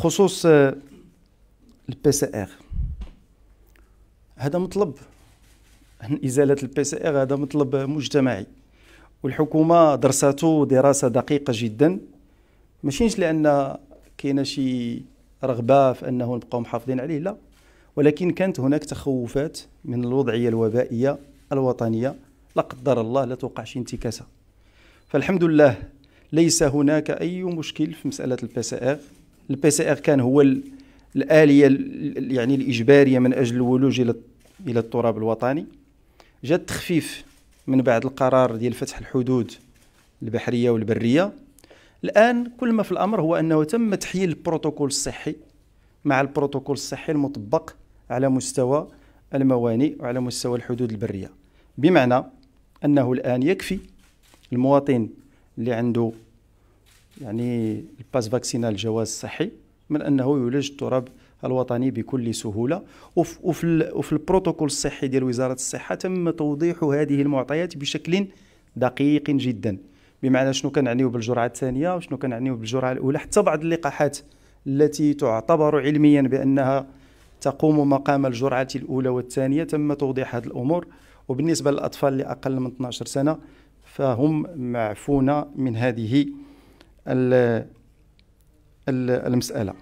بخصوص البي سي ار هذا مطلب ازاله البي سي ار هذا مطلب مجتمعي والحكومه درسته دراسه دقيقه جدا ماشيش لان كاين شي رغبه في انه نبقاو محافظين عليه لا ولكن كانت هناك تخوفات من الوضعيه الوبائيه الوطنيه لا قدر الله لا توقع شي انتكاسه فالحمد لله ليس هناك اي مشكل في مساله البي سي ار البي سي ار كان هو الاليه يعني الاجباريه من اجل الولوج الى الى التراب الوطني جاء التخفيف من بعد القرار ديال فتح الحدود البحريه والبريه الان كل ما في الامر هو انه تم تحييل البروتوكول الصحي مع البروتوكول الصحي المطبق على مستوى الموانئ وعلى مستوى الحدود البريه بمعنى انه الان يكفي المواطن اللي عنده يعني الباس فاكسينال الجواز الصحي من انه يولج التراب الوطني بكل سهوله وفي, وفي, البروتوكول الصحي ديال وزاره الصحه تم توضيح هذه المعطيات بشكل دقيق جدا بمعنى شنو كنعنيو بالجرعه الثانيه وشنو كنعنيو بالجرعه الاولى حتى بعض اللقاحات التي تعتبر علميا بانها تقوم مقام الجرعه الاولى والثانيه تم توضيح هذه الامور وبالنسبه للاطفال اللي اقل من 12 سنه فهم معفون من هذه المسألة